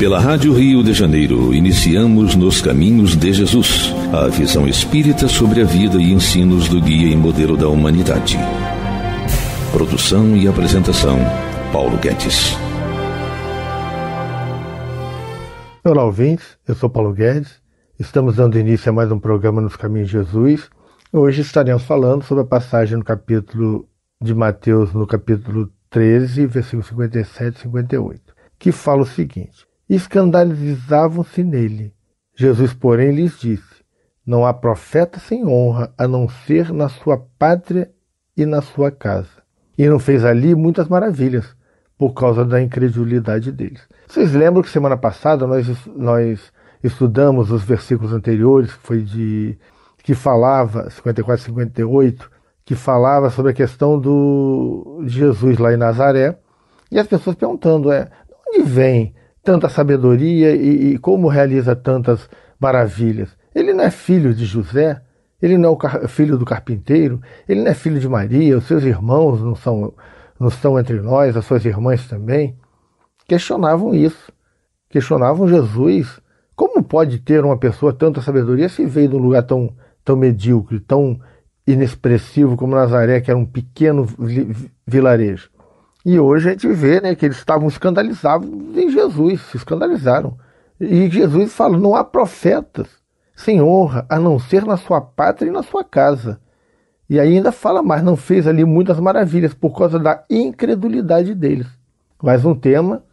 Pela Rádio Rio de Janeiro, iniciamos Nos Caminhos de Jesus, a visão espírita sobre a vida e ensinos do guia e modelo da humanidade. Produção e apresentação, Paulo Guedes. Olá, ouvintes. Eu sou Paulo Guedes. Estamos dando início a mais um programa Nos Caminhos de Jesus. Hoje estaremos falando sobre a passagem no capítulo de Mateus, no capítulo 13, versículos 57 e 58, que fala o seguinte: escandalizavam-se nele. Jesus, porém, lhes disse: Não há profeta sem honra, a não ser na sua pátria e na sua casa. E não fez ali muitas maravilhas, por causa da incredulidade deles. Vocês lembram que semana passada nós, nós estudamos os versículos anteriores, que foi de que falava 54 58, que falava sobre a questão do de Jesus lá em Nazaré, e as pessoas perguntando, é, de onde vem tanta sabedoria e, e como realiza tantas maravilhas. Ele não é filho de José, ele não é o filho do carpinteiro, ele não é filho de Maria, os seus irmãos não são, não estão entre nós, as suas irmãs também. Questionavam isso, questionavam Jesus. Como pode ter uma pessoa tanta sabedoria se veio de um lugar tão, tão medíocre, tão inexpressivo como Nazaré, que era um pequeno vilarejo? E hoje a gente vê né, que eles estavam escandalizados em Jesus, se escandalizaram. E Jesus fala: não há profetas sem honra, a não ser na sua pátria e na sua casa. E ainda fala mais, não fez ali muitas maravilhas por causa da incredulidade deles. Mais um tema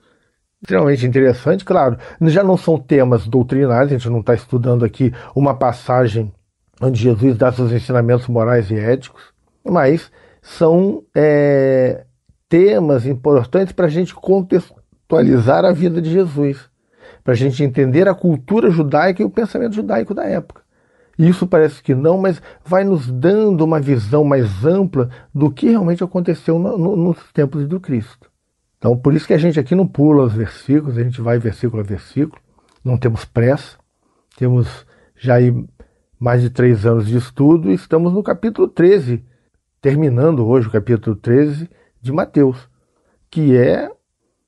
extremamente interessante, claro. Já não são temas doutrinais a gente não está estudando aqui uma passagem onde Jesus dá seus ensinamentos morais e éticos, mas são é, temas importantes para a gente contextualizar a vida de Jesus, para a gente entender a cultura judaica e o pensamento judaico da época. Isso parece que não, mas vai nos dando uma visão mais ampla do que realmente aconteceu no, no, nos tempos do Cristo. Então, por isso que a gente aqui não pula os versículos, a gente vai versículo a versículo, não temos pressa, temos já aí mais de três anos de estudo e estamos no capítulo 13, terminando hoje o capítulo 13 de Mateus, que é,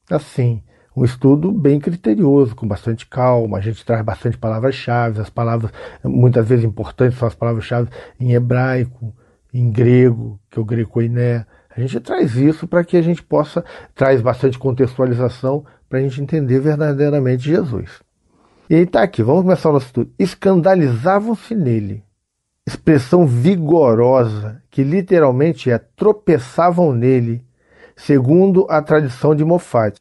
assim, um estudo bem criterioso, com bastante calma, a gente traz bastante palavras-chave, as palavras muitas vezes importantes são as palavras-chave em hebraico, em grego, que é o greco iné A gente traz isso para que a gente possa, traz bastante contextualização para a gente entender verdadeiramente Jesus. E aí está aqui, vamos começar o nosso estudo. Escandalizavam-se nele. Expressão vigorosa, que literalmente é tropeçavam nele segundo a tradição de Moffat,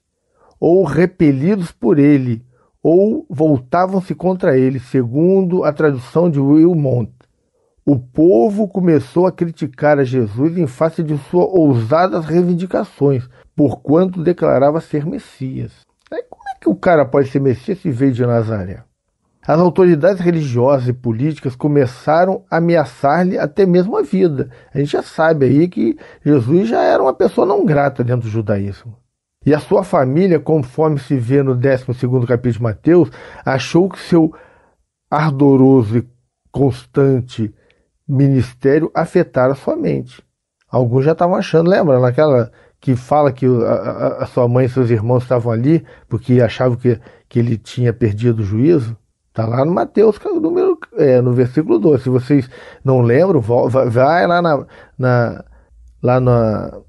ou repelidos por ele, ou voltavam-se contra ele, segundo a tradução de Wilmont. O povo começou a criticar a Jesus em face de suas ousadas reivindicações, porquanto declarava ser Messias. como é que o cara pode ser Messias se veio de Nazaré? As autoridades religiosas e políticas começaram a ameaçar-lhe até mesmo a vida. A gente já sabe aí que Jesus já era uma pessoa não grata dentro do judaísmo. E a sua família, conforme se vê no 12 capítulo de Mateus, achou que seu ardoroso e constante ministério afetara sua mente. Alguns já estavam achando, lembra, naquela que fala que a, a sua mãe e seus irmãos estavam ali porque achavam que, que ele tinha perdido o juízo? Está lá no Mateus, é número, é, no versículo 2. Se vocês não lembram, vai lá na, na lá na,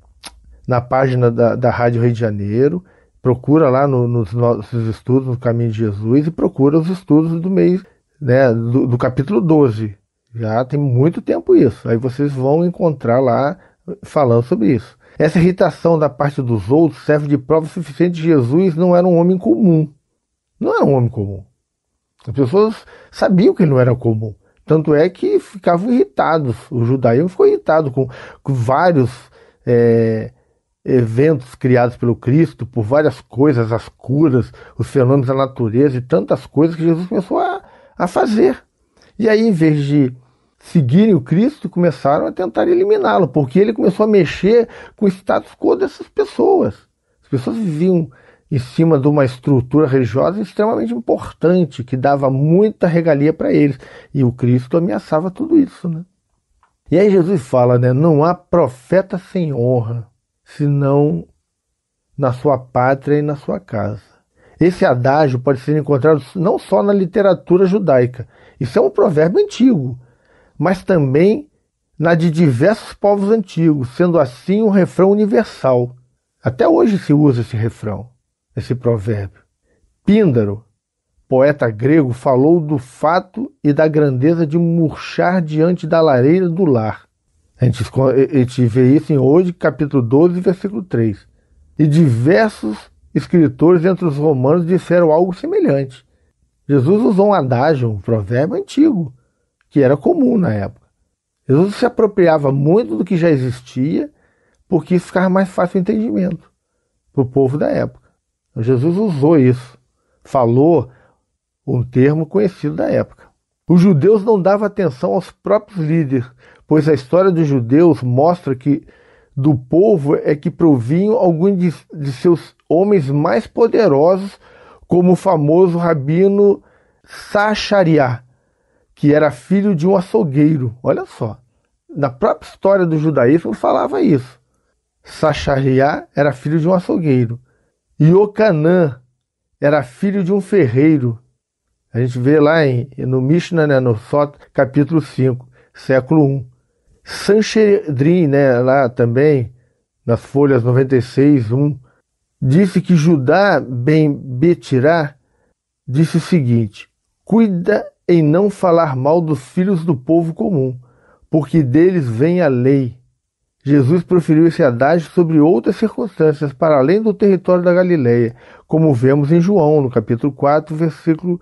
na página da, da Rádio Rio de Janeiro, procura lá no, nos nossos estudos, no Caminho de Jesus, e procura os estudos do mês, né, do, do capítulo 12. Já tem muito tempo isso. Aí vocês vão encontrar lá falando sobre isso. Essa irritação da parte dos outros serve de prova suficiente de Jesus não era um homem comum. Não era um homem comum. As pessoas sabiam que não era comum. Tanto é que ficavam irritados. O judaísmo ficou irritado com, com vários é, eventos criados pelo Cristo, por várias coisas, as curas, os fenômenos da natureza e tantas coisas que Jesus começou a, a fazer. E aí, em vez de seguirem o Cristo, começaram a tentar eliminá-lo, porque ele começou a mexer com o status quo dessas pessoas. As pessoas viviam em cima de uma estrutura religiosa extremamente importante, que dava muita regalia para eles. E o Cristo ameaçava tudo isso. Né? E aí Jesus fala, né, não há profeta sem honra, senão na sua pátria e na sua casa. Esse adágio pode ser encontrado não só na literatura judaica, isso é um provérbio antigo, mas também na de diversos povos antigos, sendo assim um refrão universal. Até hoje se usa esse refrão esse provérbio. Píndaro, poeta grego, falou do fato e da grandeza de murchar diante da lareira do lar. A gente, a gente vê isso em hoje, capítulo 12, versículo 3. E diversos escritores entre os romanos disseram algo semelhante. Jesus usou um adágio, um provérbio antigo, que era comum na época. Jesus se apropriava muito do que já existia, porque isso ficava mais fácil o entendimento para o povo da época. Jesus usou isso, falou um termo conhecido da época. Os judeus não davam atenção aos próprios líderes, pois a história dos judeus mostra que do povo é que provinham alguns de, de seus homens mais poderosos, como o famoso rabino Sachariá, que era filho de um açougueiro. Olha só, na própria história do judaísmo falava isso. Sachariá era filho de um açougueiro. E Ocanã era filho de um ferreiro. A gente vê lá em, no Mishnah, né, no Sot, capítulo 5, século 1. Sanchedrin, né, lá também, nas folhas 96, 1, disse que Judá ben Betirá disse o seguinte: Cuida em não falar mal dos filhos do povo comum, porque deles vem a lei. Jesus proferiu esse adágio sobre outras circunstâncias para além do território da Galileia, como vemos em João, no capítulo 4, versículo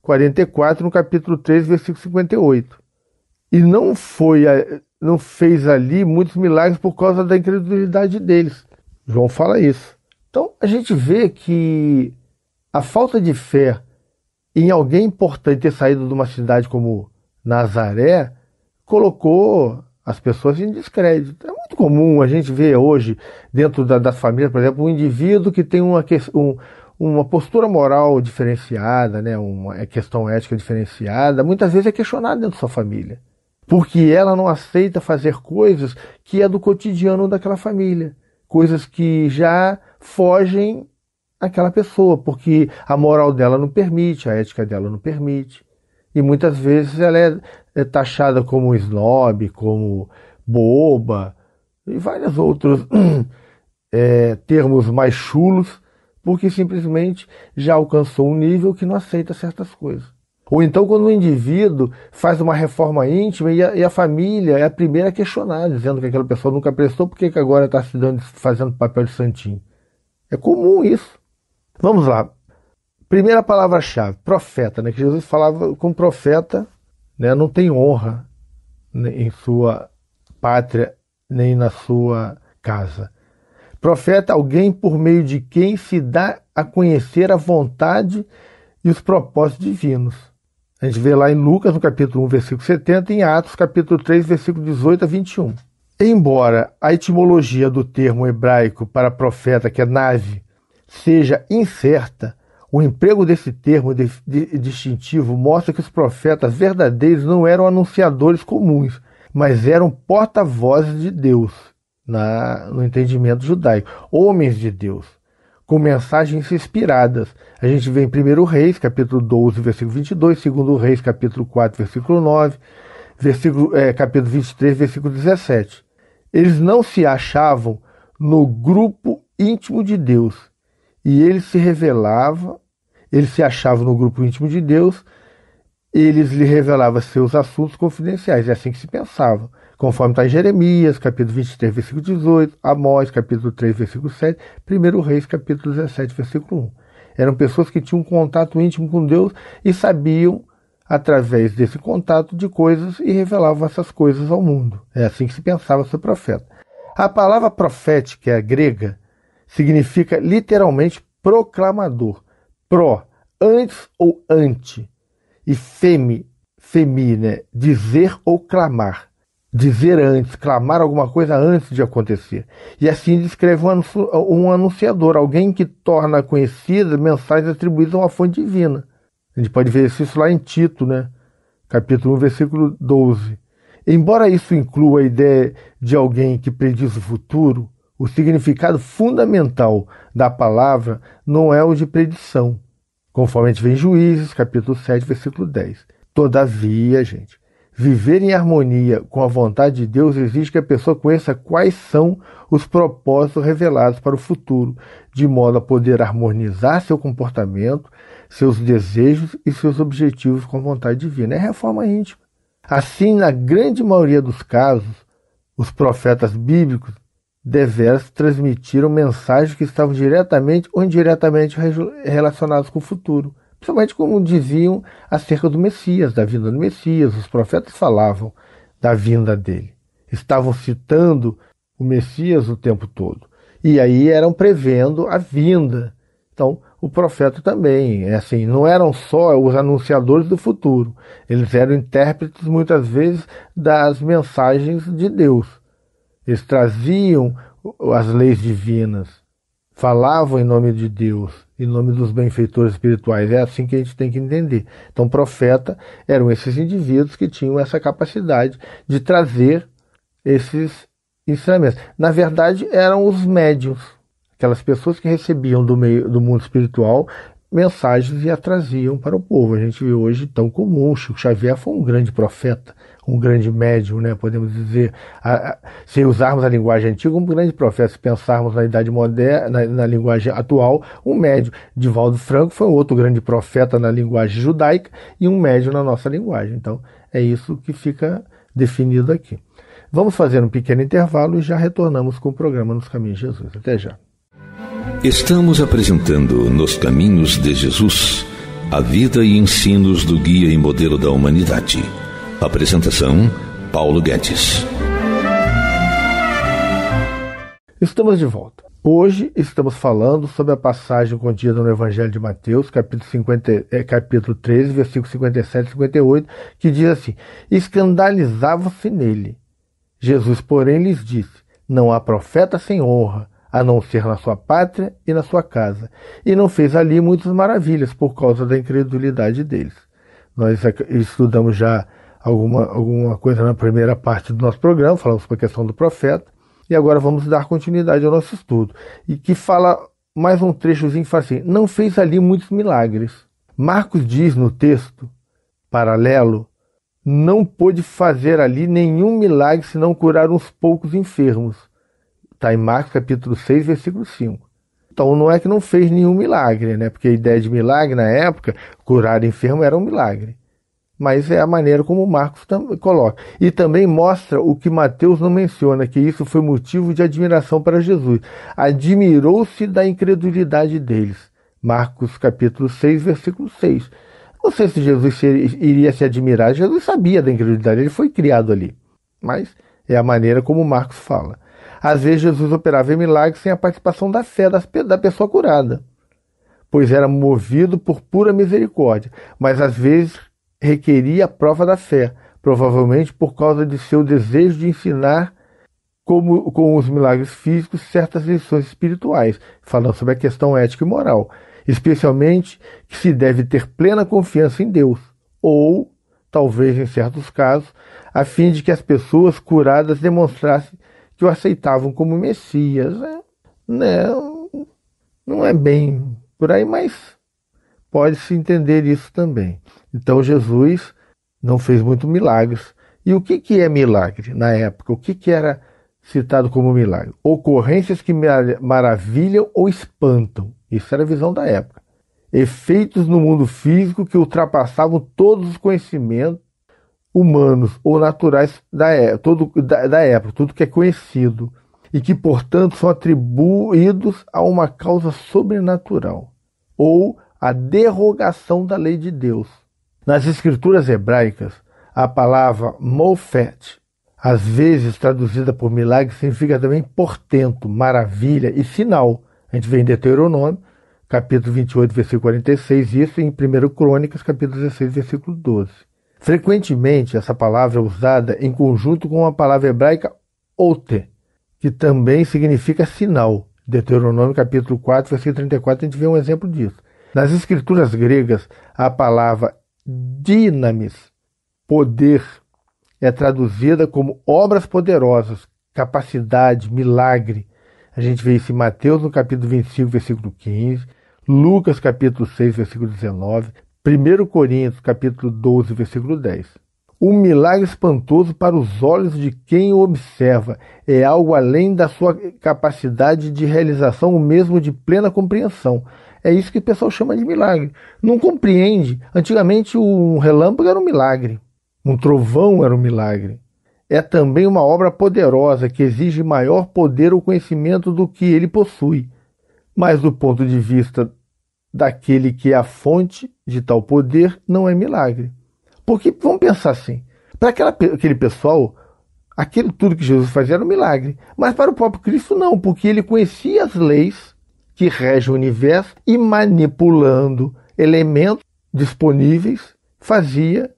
44, no capítulo 3, versículo 58. E não foi não fez ali muitos milagres por causa da incredulidade deles. João fala isso. Então a gente vê que a falta de fé em alguém importante ter saído de uma cidade como Nazaré colocou as pessoas em descrédito. É muito comum a gente ver hoje, dentro da, das famílias, por exemplo, um indivíduo que tem uma, um, uma postura moral diferenciada, né, uma é questão ética diferenciada, muitas vezes é questionado dentro da sua família. Porque ela não aceita fazer coisas que é do cotidiano daquela família. Coisas que já fogem àquela pessoa, porque a moral dela não permite, a ética dela não permite e muitas vezes ela é, é taxada como snob, como boba e vários outros é, termos mais chulos, porque simplesmente já alcançou um nível que não aceita certas coisas. Ou então, quando o um indivíduo faz uma reforma íntima e a, e a, família é a primeira a questionar, dizendo que aquela pessoa nunca prestou, por que, que agora está se dando, fazendo papel de santinho? É comum isso. Vamos lá. Primeira palavra-chave, profeta, né? Que Jesus falava com profeta, né? Não tem honra né, em sua pátria nem na sua casa. Profeta, alguém por meio de quem se dá a conhecer a vontade e os propósitos divinos. A gente vê lá em Lucas, no capítulo 1, versículo 70, e em Atos, capítulo 3, versículo 18 a 21. Embora a etimologia do termo hebraico para profeta, que é nave, seja incerta, o emprego desse termo de, de, distintivo mostra que os profetas verdadeiros não eram anunciadores comuns, mas eram porta-vozes de Deus, na, no entendimento judaico, homens de Deus, com mensagens inspiradas. A gente vê em 1 Reis, capítulo 12, versículo 22, 2 Reis, capítulo 4, versículo 9, versículo, é, capítulo 23, versículo 17. Eles não se achavam no grupo íntimo de Deus, e ele se revelava ele se achava no grupo íntimo de Deus, eles lhe revelavam seus assuntos confidenciais, é assim que se pensava, conforme está em Jeremias, capítulo 23, versículo 18, Amós, capítulo 3, versículo 7, 1 Reis, capítulo 17, versículo 1. Eram pessoas que tinham um contato íntimo com Deus e sabiam, através desse contato, de coisas e revelavam essas coisas ao mundo. É assim que se pensava ser profeta. A palavra profética grega significa literalmente proclamador pró, antes ou ante, e femi, femine, né? dizer ou clamar. Dizer antes, clamar alguma coisa antes de acontecer. E assim descreve um anunciador, alguém que torna conhecidas mensagens atribuídas a uma fonte divina. A gente pode ver isso lá em Tito, né? capítulo 1, versículo 12. Embora isso inclua a ideia de alguém que prediz o futuro, o significado fundamental da palavra não é o de predição, Conforme a gente vê em Juízes, capítulo 7, versículo 10. Todavia, gente, viver em harmonia com a vontade de Deus exige que a pessoa conheça quais são os propósitos revelados para o futuro, de modo a poder harmonizar seu comportamento, seus desejos e seus objetivos com a vontade divina. É reforma íntima. Assim, na grande maioria dos casos, os profetas bíblicos deveras transmitiram mensagens que estavam diretamente ou indiretamente relacionadas com o futuro, principalmente como diziam acerca do Messias, da vinda do Messias, os profetas falavam da vinda dele. Estavam citando o Messias o tempo todo. E aí eram prevendo a vinda. Então, o profeta também, é assim, não eram só os anunciadores do futuro, eles eram intérpretes muitas vezes das mensagens de Deus. Eles traziam as leis divinas, falavam em nome de Deus, em nome dos benfeitores espirituais. É assim que a gente tem que entender. Então, profeta eram esses indivíduos que tinham essa capacidade de trazer esses ensinamentos. Na verdade, eram os médiuns, aquelas pessoas que recebiam do meio do mundo espiritual mensagens e a traziam para o povo. A gente vê hoje tão comum. Chico Xavier foi um grande profeta, um grande médium, né? Podemos dizer, a, a, se usarmos a linguagem antiga, um grande profeta. Se pensarmos na idade moderna, na, na linguagem atual, um médium. Divaldo Franco foi outro grande profeta na linguagem judaica e um médium na nossa linguagem. Então, é isso que fica definido aqui. Vamos fazer um pequeno intervalo e já retornamos com o programa Nos Caminhos de Jesus. Até já. Estamos apresentando Nos Caminhos de Jesus a vida e ensinos do guia e modelo da humanidade. Apresentação: Paulo Guedes. Estamos de volta. Hoje estamos falando sobre a passagem contida no Evangelho de Mateus, capítulo, 50, é, capítulo 13, versículos 57 e 58, que diz assim: Escandalizavam-se nele. Jesus, porém, lhes disse: Não há profeta sem honra, a não ser na sua pátria e na sua casa, e não fez ali muitas maravilhas por causa da incredulidade deles. Nós estudamos já alguma, alguma coisa na primeira parte do nosso programa, falamos sobre a questão do profeta, e agora vamos dar continuidade ao nosso estudo, e que fala mais um trechozinho que fala assim: não fez ali muitos milagres. Marcos diz no texto paralelo não pôde fazer ali nenhum milagre senão curar uns poucos enfermos. Está em Marcos capítulo 6, versículo 5. Então não é que não fez nenhum milagre, né? Porque a ideia de milagre na época, curar enfermo era um milagre. Mas é a maneira como Marcos coloca. E também mostra o que Mateus não menciona, que isso foi motivo de admiração para Jesus. Admirou-se da incredulidade deles. Marcos capítulo 6, versículo 6. Não sei se Jesus iria se admirar, Jesus sabia da incredulidade, ele foi criado ali. Mas é a maneira como Marcos fala. Às vezes, Jesus operava em milagres sem a participação da fé da pessoa curada, pois era movido por pura misericórdia, mas às vezes requeria a prova da fé, provavelmente por causa de seu desejo de ensinar como com os milagres físicos certas lições espirituais, falando sobre a questão ética e moral, especialmente que se deve ter plena confiança em Deus, ou talvez em certos casos, a fim de que as pessoas curadas demonstrassem que o aceitavam como Messias. Né? Não, não é bem por aí, mas pode-se entender isso também. Então Jesus não fez muito milagres. E o que, que é milagre na época? O que, que era citado como milagre? Ocorrências que maravilham ou espantam. Isso era a visão da época. Efeitos no mundo físico que ultrapassavam todos os conhecimentos humanos ou naturais da, é, todo, da, da época, tudo que é conhecido, e que, portanto, são atribuídos a uma causa sobrenatural, ou a derrogação da lei de Deus. Nas escrituras hebraicas, a palavra mofet, às vezes traduzida por milagre, significa também portento, maravilha e sinal. A gente vê em Deuteronômio, capítulo 28, versículo 46, isso em 1 Crônicas, capítulo 16, versículo 12. Frequentemente, essa palavra é usada em conjunto com a palavra hebraica ote, que também significa sinal. Deuteronômio capítulo 4, versículo 34, a gente vê um exemplo disso. Nas escrituras gregas, a palavra dinamis, poder, é traduzida como obras poderosas, capacidade, milagre. A gente vê isso em Mateus no capítulo 25, versículo 15, Lucas capítulo 6, versículo 19, 1 Coríntios capítulo 12, versículo 10. Um milagre espantoso para os olhos de quem o observa é algo além da sua capacidade de realização, ou mesmo de plena compreensão. É isso que o pessoal chama de milagre. Não compreende. Antigamente um relâmpago era um milagre, um trovão era um milagre. É também uma obra poderosa que exige maior poder ou conhecimento do que ele possui. Mas do ponto de vista daquele que é a fonte de tal poder não é milagre. Porque vamos pensar assim: para aquele pessoal, aquilo tudo que Jesus fazia era um milagre. Mas para o próprio Cristo, não, porque ele conhecia as leis que regem o universo e manipulando elementos disponíveis, fazia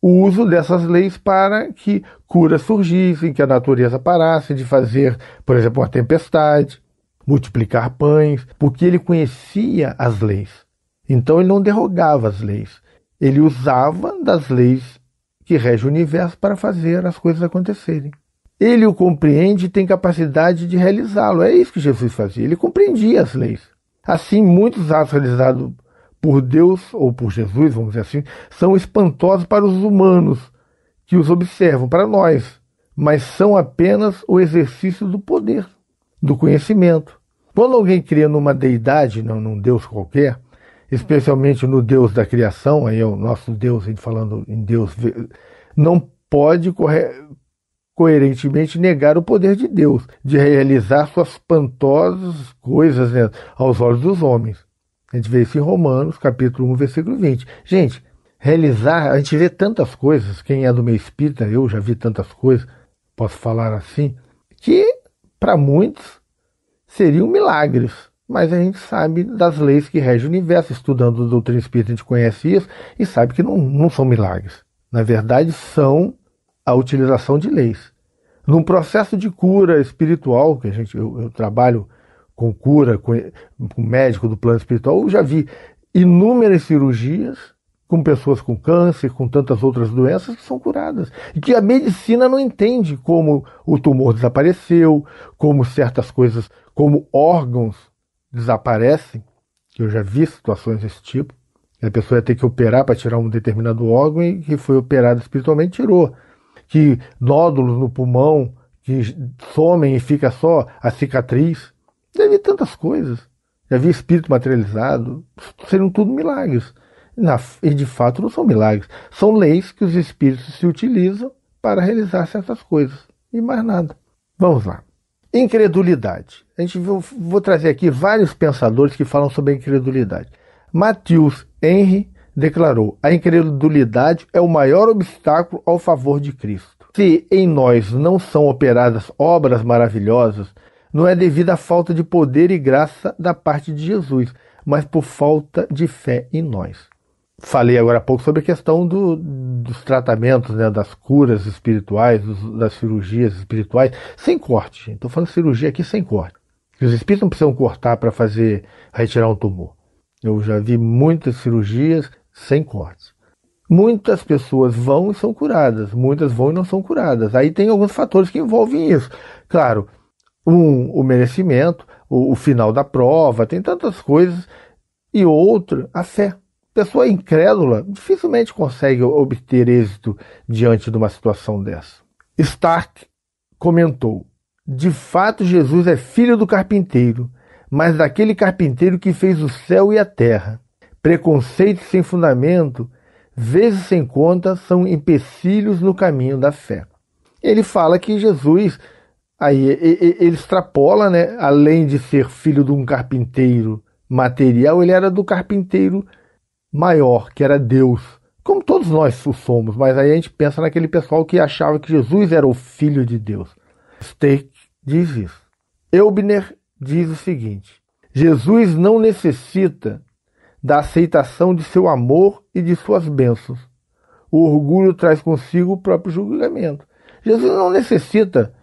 o uso dessas leis para que curas surgissem, que a natureza parasse de fazer, por exemplo, uma tempestade multiplicar pães, porque ele conhecia as leis. Então ele não derrogava as leis. Ele usava das leis que regem o universo para fazer as coisas acontecerem. Ele o compreende e tem capacidade de realizá-lo. É isso que Jesus fazia. Ele compreendia as leis. Assim, muitos atos realizados por Deus ou por Jesus, vamos dizer assim, são espantosos para os humanos que os observam, para nós, mas são apenas o exercício do poder do conhecimento. Quando alguém cria numa deidade, não, num Deus qualquer, especialmente no Deus da criação, aí é o nosso Deus, a gente falando em Deus, não pode coerentemente negar o poder de Deus, de realizar suas espantosas coisas né, aos olhos dos homens. A gente vê isso em Romanos, capítulo 1, versículo 20. Gente, realizar, a gente vê tantas coisas, quem é do meio espírita, eu já vi tantas coisas, posso falar assim, que para muitos, seriam milagres. Mas a gente sabe das leis que regem o universo, estudando a doutrina espírita, a gente conhece isso e sabe que não, não são milagres. Na verdade, são a utilização de leis. Num processo de cura espiritual, que a gente, eu, eu trabalho com cura, com, com médico do plano espiritual, eu já vi inúmeras cirurgias com pessoas com câncer, com tantas outras doenças que são curadas. E que a medicina não entende como o tumor desapareceu, como certas coisas, como órgãos desaparecem. Eu já vi situações desse tipo. A pessoa ia ter que operar para tirar um determinado órgão e que foi operado espiritualmente tirou. Que nódulos no pulmão que somem e fica só a cicatriz. Já vi tantas coisas. Já vi espírito materializado. Seriam tudo milagres. Na, e de fato não são milagres, são leis que os espíritos se utilizam para realizar certas coisas e mais nada. Vamos lá. Incredulidade. A gente vou, vou trazer aqui vários pensadores que falam sobre a incredulidade. Matheus Henry declarou: a incredulidade é o maior obstáculo ao favor de Cristo. Se em nós não são operadas obras maravilhosas, não é devido à falta de poder e graça da parte de Jesus, mas por falta de fé em nós falei agora há pouco sobre a questão do, dos tratamentos, né, das curas espirituais, dos, das cirurgias espirituais, sem corte. Estou falando cirurgia aqui sem corte. Os espíritos não precisam cortar para fazer retirar um tumor. Eu já vi muitas cirurgias sem cortes. Muitas pessoas vão e são curadas, muitas vão e não são curadas. Aí tem alguns fatores que envolvem isso. Claro, um, o merecimento, o, o final da prova, tem tantas coisas, e outro, a fé pessoa incrédula dificilmente consegue obter êxito diante de uma situação dessa. Stark comentou: De fato, Jesus é filho do carpinteiro, mas daquele carpinteiro que fez o céu e a terra. Preconceitos sem fundamento, vezes sem conta, são empecilhos no caminho da fé. Ele fala que Jesus aí ele extrapola, né? Além de ser filho de um carpinteiro material, ele era do carpinteiro material maior, que era Deus, como todos nós o somos, mas aí a gente pensa naquele pessoal que achava que Jesus era o Filho de Deus. Steak diz isso. Eubner diz o seguinte: Jesus não necessita da aceitação de seu amor e de suas bênçãos. O orgulho traz consigo o próprio julgamento. Jesus não necessita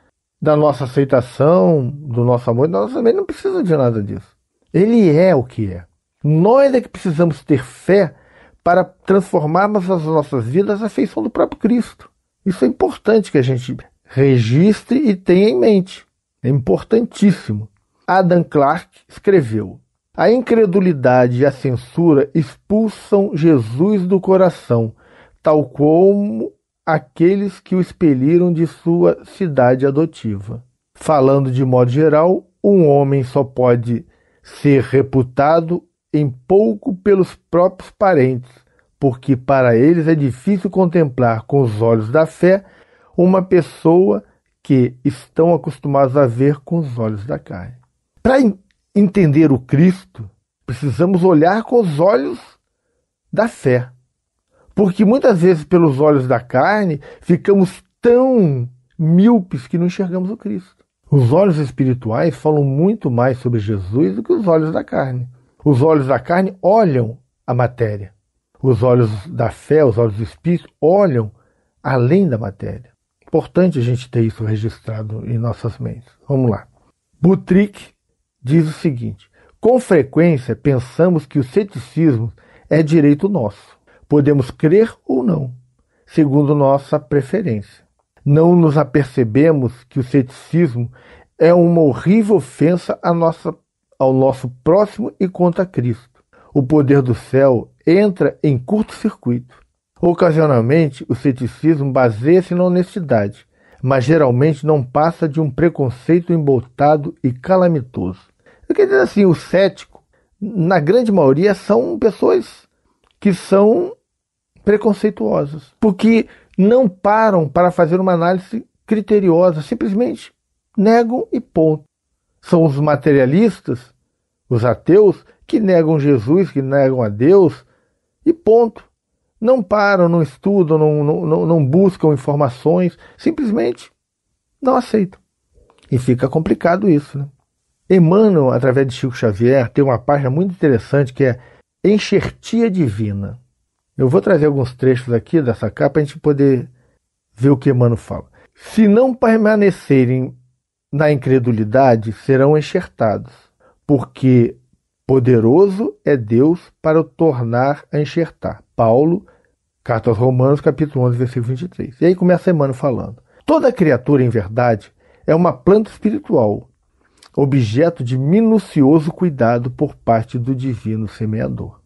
da nossa aceitação, do nosso amor, nós também não precisa de nada disso. Ele é o que é. Nós é que precisamos ter fé para transformarmos as nossas vidas à feição do próprio Cristo. Isso é importante que a gente registre e tenha em mente. É importantíssimo. Adam Clarke escreveu: A incredulidade e a censura expulsam Jesus do coração, tal como aqueles que o expeliram de sua cidade adotiva. Falando de modo geral, um homem só pode ser reputado em pouco pelos próprios parentes, porque para eles é difícil contemplar com os olhos da fé uma pessoa que estão acostumados a ver com os olhos da carne. Para entender o Cristo, precisamos olhar com os olhos da fé. Porque muitas vezes, pelos olhos da carne, ficamos tão míopes que não enxergamos o Cristo. Os olhos espirituais falam muito mais sobre Jesus do que os olhos da carne. Os olhos da carne olham a matéria. Os olhos da fé, os olhos do espírito, olham além da matéria. Importante a gente ter isso registrado em nossas mentes. Vamos lá. Buttrick diz o seguinte: com frequência pensamos que o ceticismo é direito nosso. Podemos crer ou não, segundo nossa preferência. Não nos apercebemos que o ceticismo é uma horrível ofensa à nossa ao nosso próximo e contra Cristo. O poder do céu entra em curto-circuito. Ocasionalmente, o ceticismo baseia-se na honestidade, mas geralmente não passa de um preconceito emboltado e calamitoso. Quer dizer assim, o cético, na grande maioria, são pessoas que são preconceituosas, porque não param para fazer uma análise criteriosa, simplesmente negam e ponto. São os materialistas, os ateus, que negam Jesus, que negam a Deus, e ponto. Não param, não estudam, não, não, não buscam informações, simplesmente não aceitam. E fica complicado isso. Né? Emmanuel, através de Chico Xavier, tem uma página muito interessante que é Enxertia Divina. Eu vou trazer alguns trechos aqui dessa capa para a gente poder ver o que Emmanuel fala. Se não permanecerem na incredulidade serão enxertados, porque poderoso é Deus para o tornar a enxertar. Paulo, Carta aos Romanos, capítulo 11, versículo 23. E aí começa Emmanuel falando. Toda criatura, em verdade, é uma planta espiritual, objeto de minucioso cuidado por parte do divino semeador.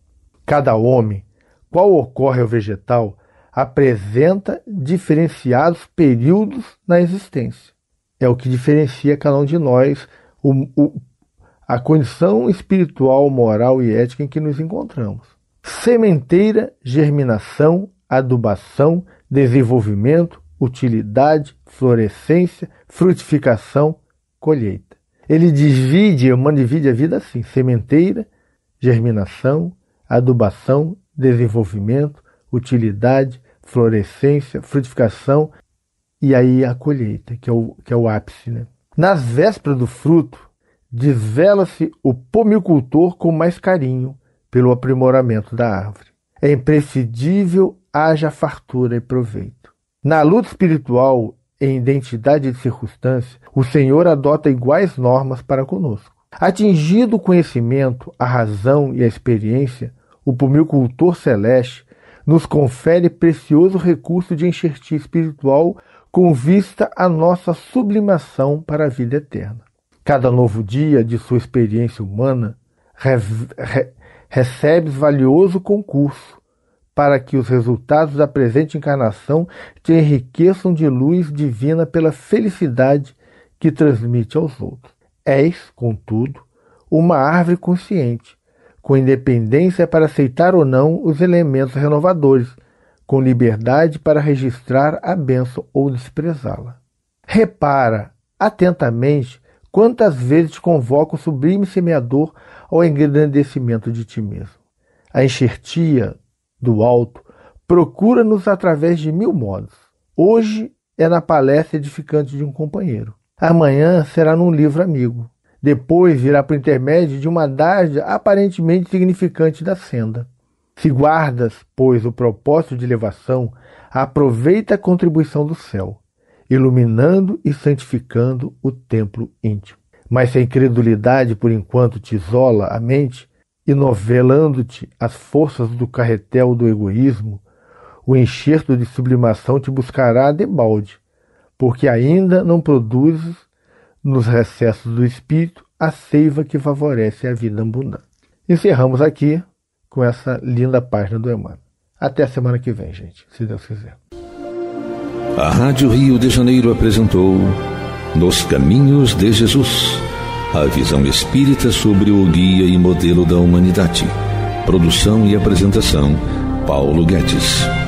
Cada homem, qual ocorre ao vegetal, apresenta diferenciados períodos na existência é o que diferencia cada um de nós, o, o, a condição espiritual, moral e ética em que nos encontramos. Sementeira, germinação, adubação, desenvolvimento, utilidade, florescência, frutificação, colheita. Ele divide, humano divide a vida assim: sementeira, germinação, adubação, desenvolvimento, utilidade, florescência, frutificação e aí a colheita, que é o, que é o ápice. Né? Na véspera do fruto, desvela-se o pomicultor com mais carinho pelo aprimoramento da árvore. É imprescindível haja fartura e proveito. Na luta espiritual, em identidade de circunstância, o Senhor adota iguais normas para conosco. Atingido o conhecimento, a razão e a experiência, o pomicultor celeste nos confere precioso recurso de enxertia espiritual com vista à nossa sublimação para a vida eterna. Cada novo dia de sua experiência humana re re recebe valioso concurso para que os resultados da presente encarnação te enriqueçam de luz divina pela felicidade que transmite aos outros. És, contudo, uma árvore consciente, com independência para aceitar ou não os elementos renovadores com liberdade para registrar a benção ou desprezá-la. Repara atentamente quantas vezes convoca o sublime semeador ao engrandecimento de ti mesmo. A enxertia do alto procura-nos através de mil modos. Hoje é na palestra edificante de um companheiro. Amanhã será num livro amigo. Depois virá por intermédio de uma dádiva aparentemente significante da senda. Se guardas, pois, o propósito de elevação, aproveita a contribuição do céu, iluminando e santificando o templo íntimo. Mas se a incredulidade por enquanto te isola a mente, e novelando-te as forças do carretel do egoísmo, o enxerto de sublimação te buscará debalde, porque ainda não produzes nos recessos do espírito a seiva que favorece a vida abundante. Encerramos aqui com essa linda página do Emmanuel. Até a semana que vem, gente, se Deus quiser. A Rádio Rio de Janeiro apresentou Nos Caminhos de Jesus a visão espírita sobre o guia e modelo da humanidade. Produção e apresentação, Paulo Guedes.